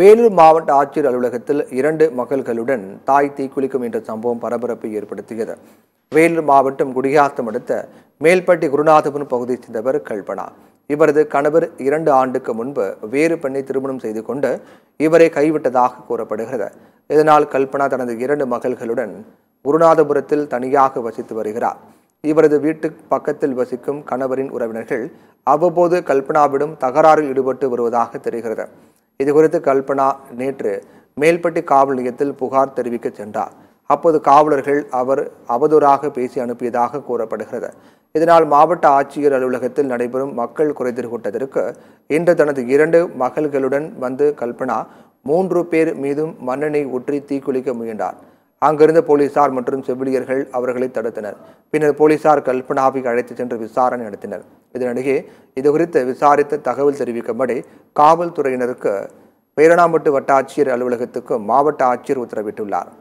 வேலூர் மாவட்ட ஆட்சியர் அலுவலகத்தில் இரண்டு மகள்களுடன் தாய் தீக்குளிக்கும் என்ற சம்பவம் பரபரப்பை ஏற்படுத்தியது வேலூர் மாவட்டம் குடியாத்தம் அடுத்த மேல்பட்டி குருநாதபுரம் பகுதியைச் சேர்ந்தவர் கல்பனா இவரது கணவர் இரண்டு ஆண்டுக்கு முன்பு வேறு பெண்ணை திருமணம் செய்து கொண்டு இவரை கைவிட்டதாக கூறப்படுகிறது இதனால் கல்பனா தனது இரண்டு மகள்களுடன் குருநாதபுரத்தில் தனியாக வசித்து வருகிறார் இவரது வீட்டு பக்கத்தில் வசிக்கும் கணவரின் உறவினர்கள் அவ்வப்போது கல்பனாவிடம் தகராறில் ஈடுபட்டு வருவதாக தெரிகிறது இது குறித்து கல்பனா நேற்று மேல்பட்டி காவல் நிலையத்தில் புகார் தெரிவிக்க சென்றார் அப்போது காவலர்கள் அவர் அவதூறாக பேசி அனுப்பியதாக கூறப்படுகிறது இதனால் மாவட்ட ஆட்சியர் அலுவலகத்தில் நடைபெறும் மக்கள் குறைதீர் கூட்டத்திற்கு இன்று தனது இரண்டு மகள்களுடன் வந்து கல்பனா மூன்று பேர் மீதும் மண்ணெண்ணை ஊற்றி தீக்குளிக்க முயன்றார் அங்கிருந்த போலீசார் மற்றும் செவிலியர்கள் அவர்களை தடுத்தனர் பின்னர் போலீசார் கல்பனாவை அழைத்து சென்று விசாரணை நடத்தினர் இதனிடையே இது குறித்து விசாரித்து தகவல் தெரிவிக்கும்படி காவல்துறையினருக்கு பேரணாம்பட்டு வட்டாட்சியர் அலுவலகத்துக்கு மாவட்ட ஆட்சியர் உத்தரவிட்டுள்ளார்